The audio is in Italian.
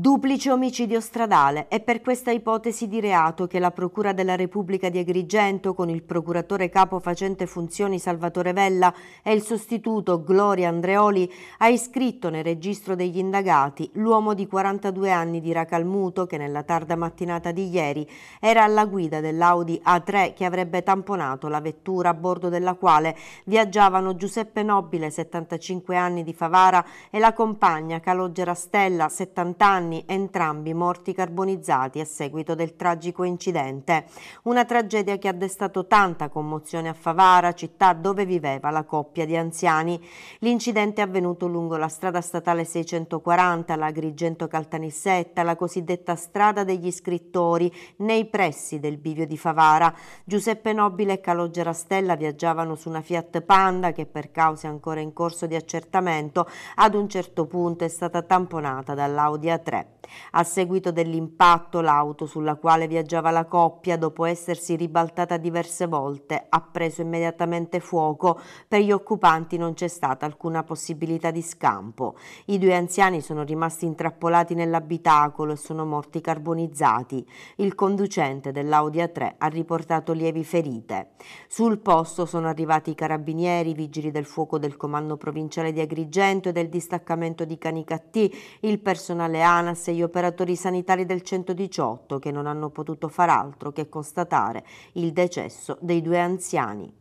Duplice omicidio stradale. È per questa ipotesi di reato che la Procura della Repubblica di Agrigento, con il procuratore capo facente funzioni Salvatore Vella e il sostituto Gloria Andreoli, ha iscritto nel registro degli indagati l'uomo di 42 anni di Racalmuto che nella tarda mattinata di ieri era alla guida dell'Audi A3 che avrebbe tamponato la vettura a bordo della quale viaggiavano Giuseppe Nobile, 75 anni di Favara, e la compagna Calogera Stella, 70 anni anni, entrambi morti carbonizzati a seguito del tragico incidente. Una tragedia che ha destato tanta commozione a Favara, città dove viveva la coppia di anziani. L'incidente è avvenuto lungo la strada statale 640, la Grigento-Caltanissetta, la cosiddetta strada degli scrittori, nei pressi del bivio di Favara. Giuseppe Nobile e Calogera Stella viaggiavano su una Fiat Panda che per cause ancora in corso di accertamento ad un certo punto è stata tamponata dall'Audi A3 3. A seguito dell'impatto, l'auto sulla quale viaggiava la coppia, dopo essersi ribaltata diverse volte, ha preso immediatamente fuoco. Per gli occupanti non c'è stata alcuna possibilità di scampo. I due anziani sono rimasti intrappolati nell'abitacolo e sono morti carbonizzati. Il conducente dell'Audi A3 ha riportato lievi ferite. Sul posto sono arrivati i carabinieri, i vigili del fuoco del comando provinciale di Agrigento e del distaccamento di Canicattì, il personale ANA L'ANAS e gli operatori sanitari del 118 che non hanno potuto far altro che constatare il decesso dei due anziani.